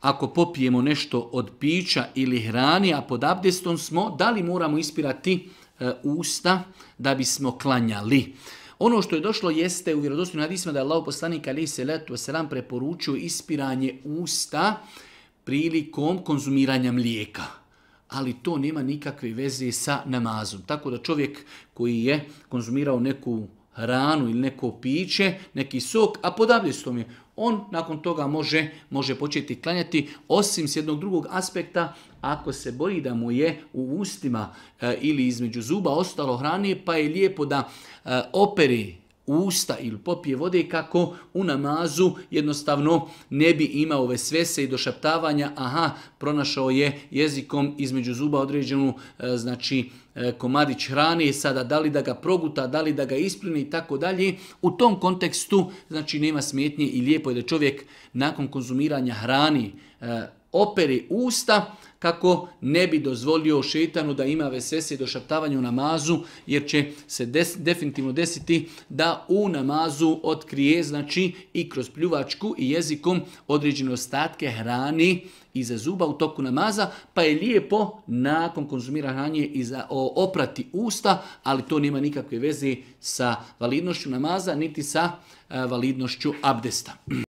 ako popijemo nešto od pića ili hrani, a pod abdestom smo, da li moramo ispirati e, usta da bismo klanjali? Ono što je došlo jeste u vjerodostojno hadisima da je Allah poslanik se letu wasalam preporučio ispiranje usta prilikom konzumiranja mlijeka. Ali to nema nikakve veze sa namazom. Tako da čovjek koji je konzumirao neku hranu ili neko piće, neki sok, a pod je. On nakon toga može, može početi klanjati, osim s jednog drugog aspekta, ako se boji da mu je u ustima e, ili između zuba ostalo hranije, pa je lijepo da e, operi usta ili popije vode kako u namazu jednostavno ne bi imao ove svese i došaptavanja, aha, pronašao je jezikom između zuba određenu e, znači e, komadić hrane, sada da li da ga proguta, da li da ga ispline i tako dalje. U tom kontekstu znači nema smetnje i lijepo je da čovjek nakon konzumiranja hrani e, opere usta, kako ne bi dozvolio šetanu da ima vesese do došaptavanje u namazu, jer će se definitivno desiti da u namazu otkrije, znači i kroz pljuvačku i jezikom određene ostatke hrani iza zuba u toku namaza, pa je lijepo nakon konzumira hranje i za, oprati usta, ali to nema nikakve veze sa validnošću namaza, niti sa e, validnošću abdesta.